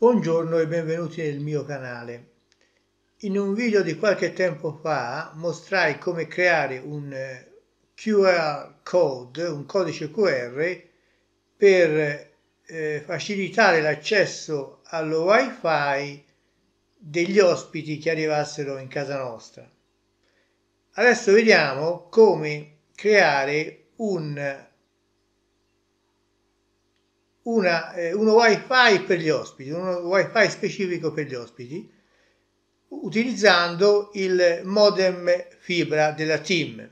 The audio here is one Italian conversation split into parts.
Buongiorno e benvenuti nel mio canale. In un video di qualche tempo fa mostrai come creare un eh, QR code, un codice QR, per eh, facilitare l'accesso allo wifi degli ospiti che arrivassero in casa nostra. Adesso vediamo come creare un una, eh, uno wifi per gli ospiti, uno wifi specifico per gli ospiti, utilizzando il modem fibra della TIM.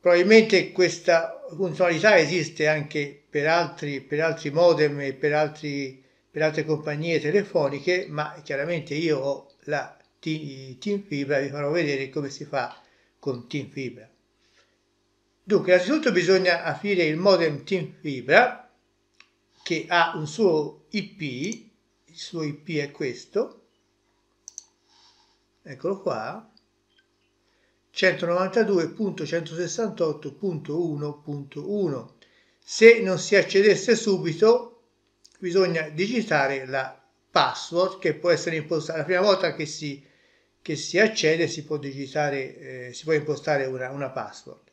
Probabilmente questa funzionalità esiste anche per altri, per altri modem e per, altri, per altre compagnie telefoniche, ma chiaramente io ho la Team Fibra, e vi farò vedere come si fa con Team Fibra. Dunque, innanzitutto bisogna aprire il modem Team Fibra che ha un suo IP, il suo IP è questo, eccolo qua, 192.168.1.1. Se non si accedesse subito bisogna digitare la password che può essere impostata. La prima volta che si, che si accede si può digitare, eh, si può impostare una, una, password.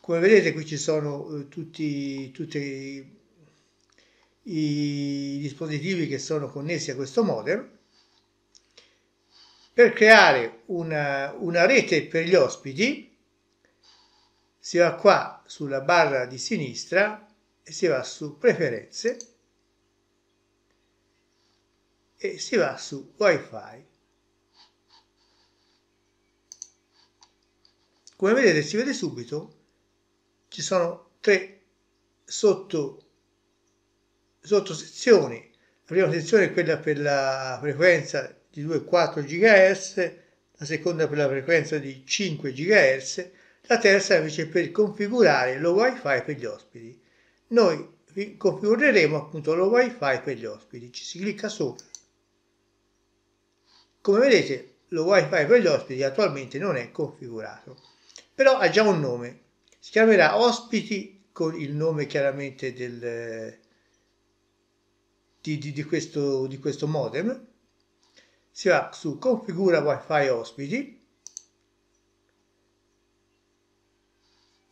Come vedete qui ci sono eh, tutti, tutti i dispositivi che sono connessi a questo modem per creare una, una rete per gli ospiti si va qua sulla barra di sinistra e si va su preferenze e si va su wifi come vedete si vede subito ci sono tre sotto sottosezioni. La prima sezione è quella per la frequenza di 2,4 GHz, la seconda per la frequenza di 5 GHz, la terza invece per configurare lo wifi per gli ospiti. Noi configureremo appunto lo wifi per gli ospiti, ci si clicca sopra. Come vedete lo wifi per gli ospiti attualmente non è configurato, però ha già un nome, si chiamerà ospiti con il nome chiaramente del, di, di, di, questo, di questo modem si va su configura wifi ospiti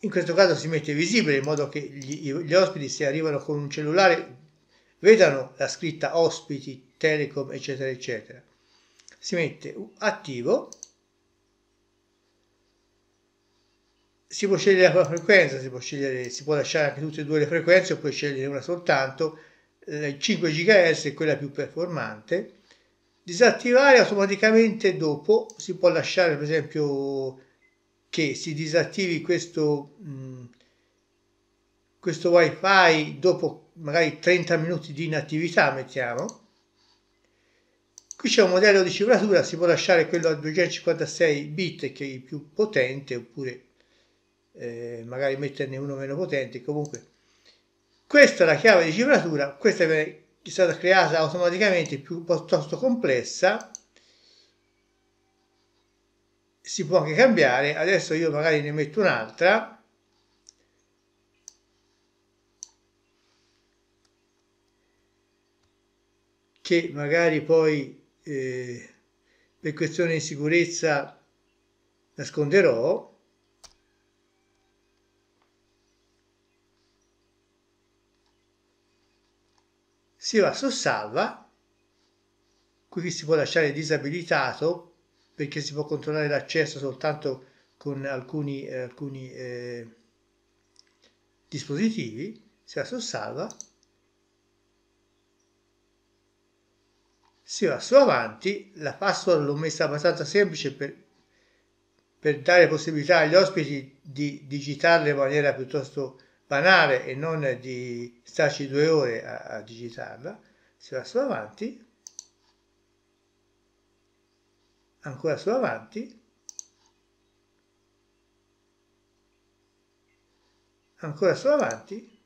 in questo caso si mette visibile in modo che gli, gli, ospiti se arrivano con un cellulare vedano la scritta ospiti, telecom eccetera eccetera si mette attivo si può scegliere la frequenza si può, scegliere, si può lasciare anche tutte e due le frequenze oppure scegliere una soltanto il 5 GHz è quella più performante, disattivare automaticamente dopo, si può lasciare per esempio che si disattivi questo, mm, questo wifi dopo magari 30 minuti di inattività, mettiamo. Qui c'è un modello di cifratura, si può lasciare quello a 256 bit che è il più potente oppure eh, magari metterne uno meno potente, comunque questa è la chiave di cifratura, questa è stata creata automaticamente più piuttosto complessa, si può anche cambiare, adesso io magari ne metto un'altra, che magari poi eh, per questione di sicurezza nasconderò si va su salva qui si può lasciare disabilitato perché si può controllare l'accesso soltanto con alcuni, eh, alcuni eh, dispositivi si va su salva si va su avanti la password l'ho messa abbastanza semplice per, per dare possibilità agli ospiti di digitarla in maniera piuttosto banale e non di starci due ore a, a digitarla, si va su avanti, ancora su avanti, ancora su avanti.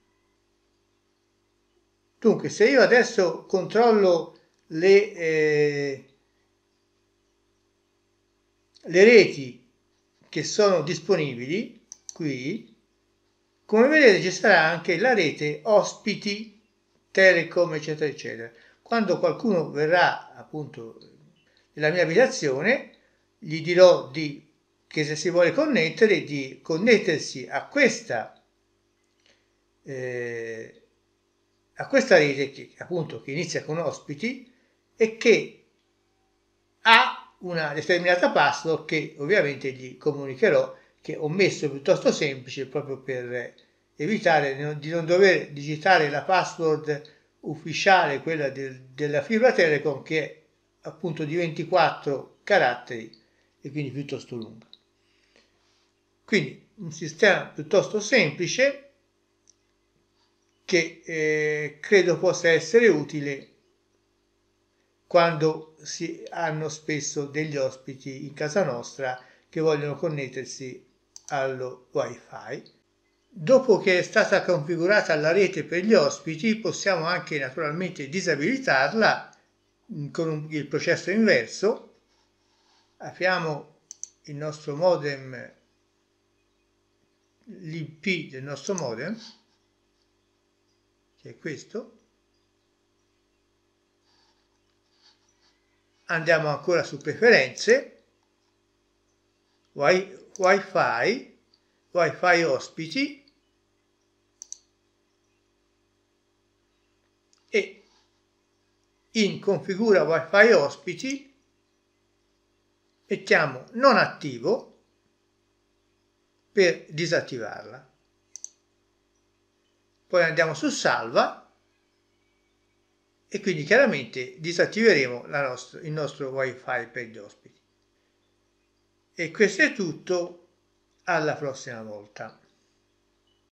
Dunque, se io adesso controllo le, eh, le reti che sono disponibili qui, come vedete ci sarà anche la rete ospiti, telecom, eccetera, eccetera. Quando qualcuno verrà appunto nella mia abitazione, gli dirò di, che se si vuole connettere, di connettersi a questa, eh, a questa rete che appunto che inizia con ospiti e che ha una determinata password che ovviamente gli comunicherò che ho messo piuttosto semplice proprio per evitare di non dover digitare la password ufficiale, quella del, della fibra Telecom, che è appunto di 24 caratteri e quindi piuttosto lunga. Quindi un sistema piuttosto semplice che eh, credo possa essere utile quando si hanno spesso degli ospiti in casa nostra che vogliono connettersi allo wifi. Dopo che è stata configurata la rete per gli ospiti possiamo anche naturalmente disabilitarla mm, con un, il processo inverso. Apriamo il nostro modem, l'IP del nostro modem, che è questo. Andiamo ancora su preferenze, wifi wifi ospiti e in configura wifi ospiti mettiamo non attivo per disattivarla poi andiamo su salva e quindi chiaramente disattiveremo nostra, il nostro wifi per gli ospiti e questo è tutto, alla prossima volta.